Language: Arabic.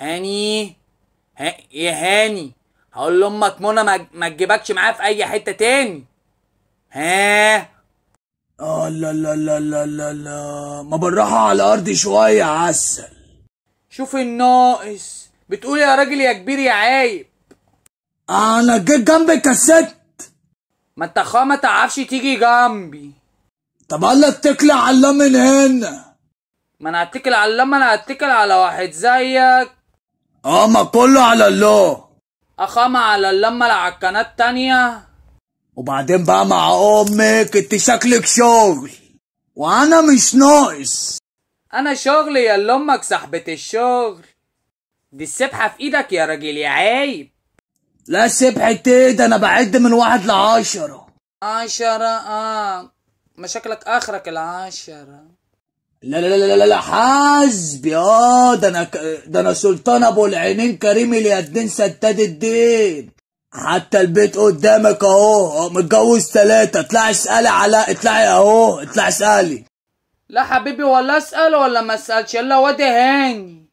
هاني ها يا إيه هاني هقول لامك منى ما تجيبكش معايا في اي حته تاني ها آه لا لا لا لا لا لا ما بالراحة على الارض شوية عسل شوف الناقص بتقول يا راجل يا كبير يا عايب أنا جيت جنبك يا ست ما أنت خا ما تعرفش تيجي جنبي طب الله اتكل على الله من هنا ما أنا هتكل على الله ما أنا هتكل على واحد زيك اه ما كله على الله اخاما على اللمة القناه تانية وبعدين بقى مع امك انت شكلك شغل وانا مش ناقص انا شغل يا لامك صاحبة الشغل دي السبحة في ايدك يا راجل يا عيب لا سبحة ايه ده انا بعد من واحد لعشرة عشرة اه مشاكلك اخرك العشرة لا لا لا لا لا حسبي اه ده انا ده انا سلطان ابو العينين كريم اليدين سداد الدين حتى البيت قدامك اهو آه، متجوز ثلاثة اطلعي اسألي على اطلعي اهو اطلعي اسألي لا حبيبي ولا اسأل ولا ما اسألش الا وادي هاني